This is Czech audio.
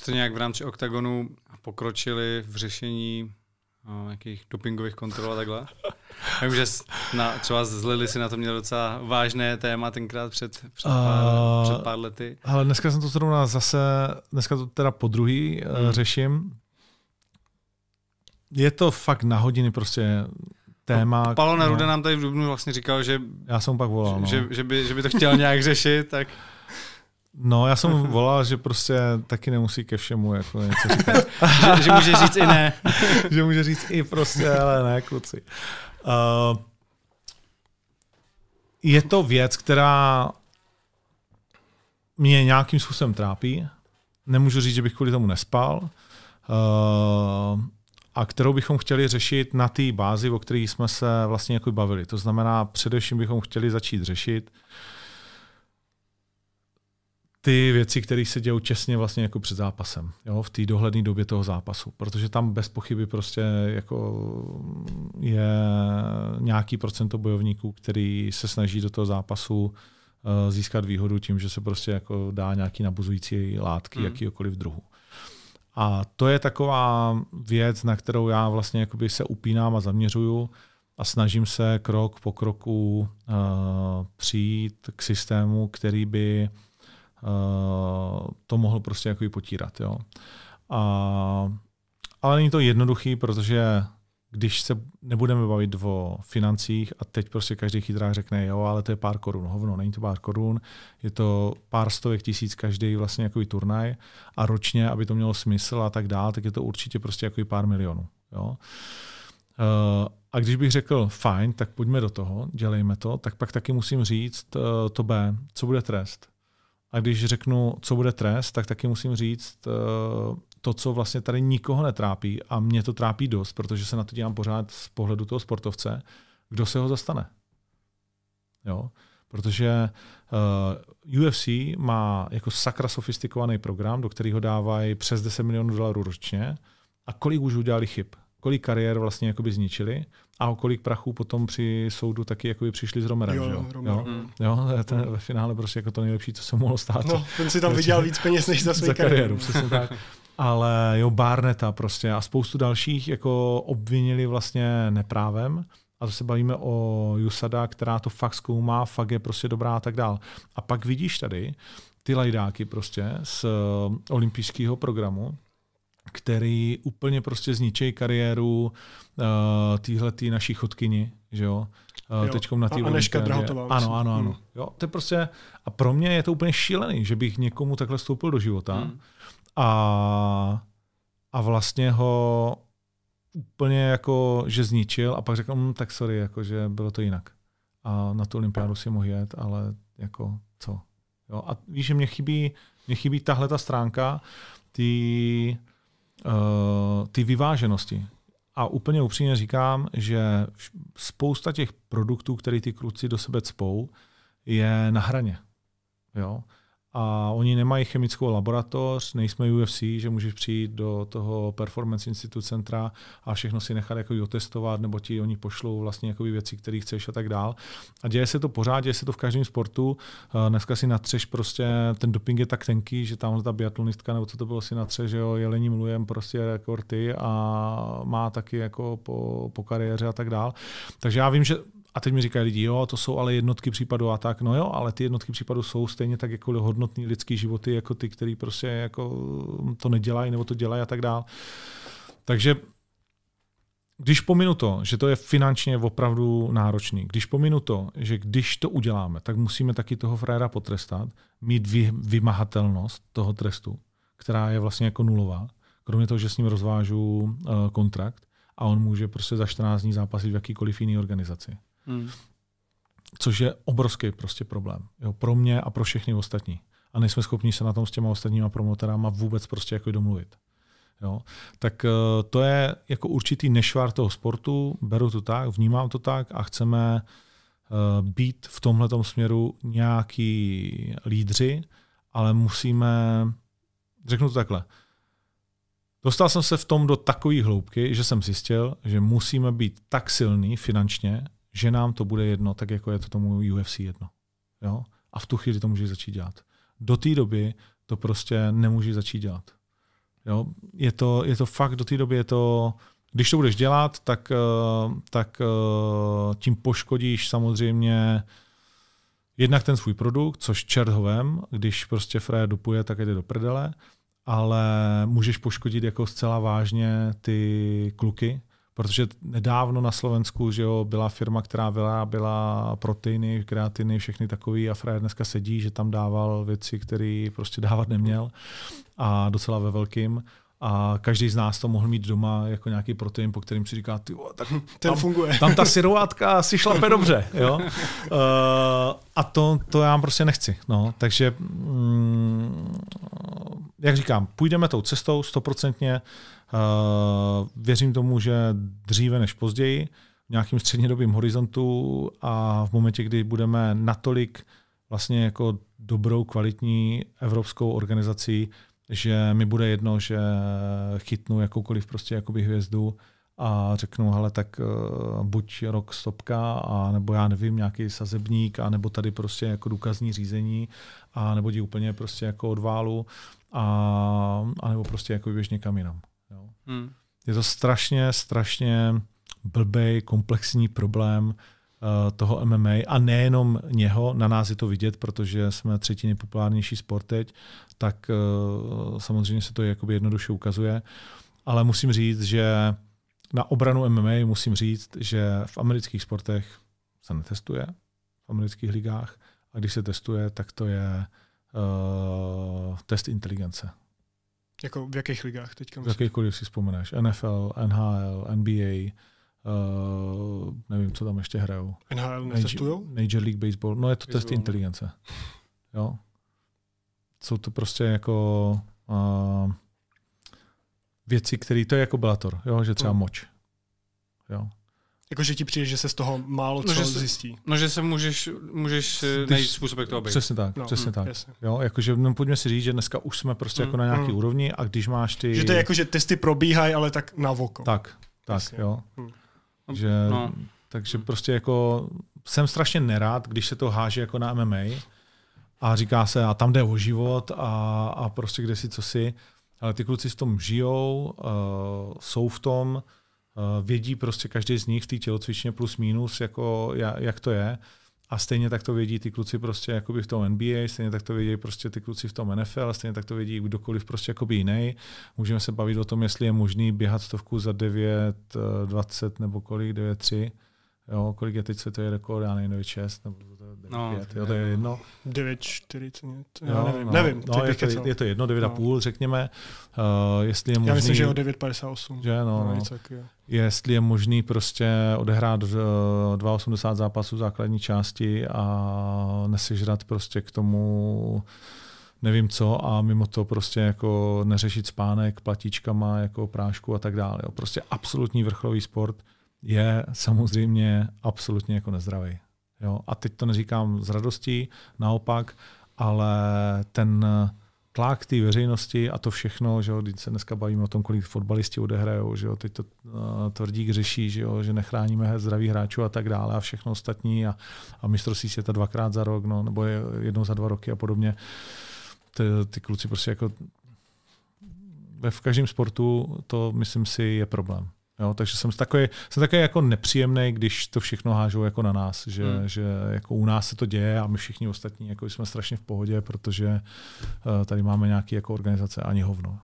už jste nějak v rámci OKTAGONu pokročili v řešení o, no, nějakých dopingových kontrol a takhle? Vím, že na, třeba z si na to měl docela vážné téma tenkrát před, před, pár, uh, před pár lety. Ale dneska jsem to zrovna zase, dneska to teda po druhý eh, hmm. řeším. Je to fakt na hodiny prostě téma. No, Palo Neruda no. nám tady v Dubnu vlastně říkal, že... Já jsem pak volal, no. že, že, by, že by to chtěl nějak řešit, tak... No, já jsem volal, že prostě taky nemusí ke všemu jako něco říct. že, že může říct i ne. že může říct i prostě, ale ne, kluci. Uh, je to věc, která mě nějakým způsobem trápí. Nemůžu říct, že bych kvůli tomu nespal. Uh, a kterou bychom chtěli řešit na té bázi, o které jsme se vlastně jako bavili. To znamená, především bychom chtěli začít řešit, uh, ty věci, které se dějou těsně vlastně jako před zápasem, jo, v té dohledné době toho zápasu, protože tam bez pochyby prostě jako je nějaký procento bojovníků, který se snaží do toho zápasu uh, získat výhodu tím, že se prostě jako dá nějaký nabuzující látky mm. jakýkoliv druhu. A to je taková věc, na kterou já vlastně jakoby se upínám a zaměřuju a snažím se krok po kroku uh, přijít k systému, který by Eh, to mohl prostě jako potírat. Jo. A, ale není to jednoduchý, protože když se nebudeme bavit o financích a teď prostě každý chytrák řekne, jo, ale to je pár korun, hovno, není to pár korun, je to pár stovek tisíc každý vlastně jako turnaj a ročně, aby to mělo smysl a tak dál, tak je to určitě prostě jako pár milionů. Jo. Eh, a když bych řekl fajn, tak pojďme do toho, dělejme to, tak pak taky musím říct eh, to B, co bude trest. A když řeknu, co bude trest, tak taky musím říct eh, to, co vlastně tady nikoho netrápí a mě to trápí dost, protože se na to dívám pořád z pohledu toho sportovce, kdo se ho zastane. Jo? Protože uh, eh, UFC má jako sakra sofistikovaný program, do kterého dávají přes 10 milionů dolarů ročně a kolik už udělali chyb kolik kariér vlastně jakoby zničili a o kolik prachů potom při soudu taky jakoby přišli s Romerem. Jo, jo? Romer. jo? Mm. jo hmm. ten ve finále prostě jako to nejlepší, co se mohlo stát. No, ten si tam vydělal víc peněz než za svou kariéru. kariéru přesně tak. Ale jo, Barneta prostě a spoustu dalších jako obvinili vlastně neprávem. A to se bavíme o Jusada, která to fakt zkoumá, fakt je prostě dobrá a tak dál. A pak vidíš tady ty lajdáky prostě z eh, olympijského programu, který úplně prostě zničí kariéru uh, eh, tý naší chodkyni, že jo? Uh, jo. na a, Aneška Drahotová. Ano, ano, ano. Hmm. Jo, to je prostě, a pro mě je to úplně šílený, že bych někomu takhle vstoupil do života hmm. a, a vlastně ho úplně jako, že zničil a pak řekl, mmm, tak sorry, jako, že bylo to jinak. A na tu olympiádu si mohl jet, ale jako co? Jo, a víš, že mě chybí, mě chybí tahle ta stránka, ty Eh, ty vyváženosti. A úplně upřímně říkám, že spousta těch produktů, které ty kruci do sebe cpou, je na hraně. Jo? a oni nemají chemickou laboratoř, nejsme UFC, že můžeš přijít do toho Performance Institute centra a všechno si nechat jako otestovat, nebo ti oni pošlou vlastně jako věci, které chceš a tak dál. A děje se to pořád, děje se to v každém sportu. Eh, dneska si natřeš prostě, ten doping je tak tenký, že tam ta biatlonistka, nebo co to bylo, si natře, že jo, jelením lujem prostě rekordy a má taky jako po, po kariéře a tak dál. Takže já vím, že a teď mi říkají lidi, jo, to jsou ale jednotky případů a tak, no jo, ale ty jednotky případů jsou stejně tak jako hodnotní lidský životy, jako ty, který prostě jako to nedělají nebo to dělají a tak dál. Takže když pominu to, že to je finančně opravdu náročný, když pominu to, že když to uděláme, tak musíme taky toho frajera potrestat, mít vy, vymahatelnost toho trestu, která je vlastně jako nulová, kromě toho, že s ním rozvážu uh, kontrakt a on může prostě za 14 dní zápasit v jakýkoliv jiný organizaci. Hmm. Což je obrovský prostě problém. Jo, pro mě a pro všechny ostatní. A nejsme schopni se na tom s těma ostatníma promotorama vůbec prostě jako domluvit. Jo? Tak eh, to je jako určitý nešvár toho sportu, beru to tak, vnímám to tak a chceme eh, být v tomhle směru nějaký lídři, ale musíme, řeknu to takhle, dostal jsem se v tom do takové hloubky, že jsem zjistil, že musíme být tak silný finančně, že nám to bude jedno, tak jako je to tomu UFC jedno. Jo? A v tu chvíli to můžeš začít dělat. Do té doby to prostě nemůžeš začít dělat. Jo? Je, to, je to fakt, do té doby je to, když to budeš dělat, tak, eh, tak eh, tím poškodíš samozřejmě jednak ten svůj produkt, což čert hovem, když prostě Freja dupuje, tak jde do prdele, ale můžeš poškodit jako zcela vážně ty kluky, protože nedávno na Slovensku že jo, byla firma, která byla, byla proteiny, kreatiny, všechny takový a frajer dneska sedí, že tam dával věci, které prostě dávat neměl a docela ve velkým a každý z nás to mohl mít doma jako nějaký protein, po kterým si říká, ty, o, tak tam, funguje. tam ta syrovátka si šlape dobře. Jo? Uh, a to, to já prostě nechci. No. Takže mm, jak říkám, půjdeme tou cestou stoprocentně. Eh, věřím tomu, že dříve než později, v nějakým střednědobým horizontu a v momentě, kdy budeme natolik vlastně jako dobrou, kvalitní evropskou organizací, že mi bude jedno, že chytnu jakoukoliv prostě jakoby hvězdu, a řeknou, hele, tak uh, buď rok stopka, a nebo já nevím, nějaký sazebník, a nebo tady prostě jako důkazní řízení, a nebo ti úplně prostě jako odválu, a, a nebo prostě jako běž někam jinam. Jo. Hmm. Je to strašně, strašně blbej, komplexní problém uh, toho MMA a nejenom něho, na nás je to vidět, protože jsme třetí nejpopulárnější sport teď, tak uh, samozřejmě se to jakoby jednoduše ukazuje. Ale musím říct, že na obranu MMA musím říct, že v amerických sportech se netestuje, v amerických ligách, a když se testuje, tak to je uh, test inteligence. Jako v jakých ligách teďka? V jakýchkoliv si vzpomeneš. NFL, NHL, NBA, uh, eh, nevím, co tam ještě hrajou. NHL Major, Major League Baseball. No je to baseball. test no. inteligence. Jo. Jsou to prostě jako uh, věci, které to je jako blator, jo? že třeba no. moč. Jo? Jako, že ti přijde, že se z toho málo no, co zjistí. No, že se můžeš, můžeš Když, eh, najít způsob, jak to obejít. Přesně tak, no, přesně mm, tak. Jasně. Jo, jakože, no, pojďme si říct, že dneska už jsme prostě mm, jako na nějaký mm. úrovni a když máš ty... Že to je jako, že testy probíhají, ale tak na voko. Tak, tak, jasně. jo. Mm. Že, no. Takže prostě jako jsem strašně nerád, když se to háže jako na MMA a říká se, a tam jde o život a, a prostě kde si co si ale ty kluci v tom žijou, uh, jsou v tom, uh, vědí prostě každý z nich v té tělocvičně plus minus, jako, jak to je. A stejně tak to vědí ty kluci prostě jakoby v tom NBA, stejně tak to vědí prostě ty kluci v tom NFL, stejně tak to vědí kdokoliv prostě jakoby jiný. Můžeme se bavit o tom, jestli je možný běhat stovku za 9, 20 eh, nebo kolik, 9, 3. Jo, kolik je teď to je rekord, já nevím, 6 nebo No. no, pět, jo, to je jedno. 9,40, já no, nevím, no, nevím. No, je, to, je, to jedno, 9,5 no. řekněme. Uh, jestli je možný, já myslím, že je o 9,58. Že, no, no, no. Tak, je. Jestli je možný prostě odehrát 2,80 eh, zápasů základní části a nesežrat prostě k tomu nevím co a mimo to prostě jako neřešit spánek platíčkama, jako prášku a tak dále. Prostě absolutní vrcholový sport je samozřejmě absolutně jako nezdravý. Jo? A teď to neříkám z radostí, naopak, ale ten eh, tlak té veřejnosti a to všechno, že jo, se dneska bavíme o tom, kolik fotbalisti odehrajou, že jo, teď to uh, tvrdík řeší, že jo, že nechráníme zdraví hráčů a tak dále a všechno ostatní a, a mistrovství to dvakrát za rok, no, nebo jednou za dva roky a podobně. Ty, ty kluci prostě jako ve v každém sportu to, myslím si, je problém. Jo, takže jsem takový, jsem takový jako nepříjemný, když to všechno hážou jako na nás, že, hmm. že jako u nás se to děje a my všichni ostatní jako jsme strašně v pohodě, protože uh, tady máme nějaké jako organizace ani hovno.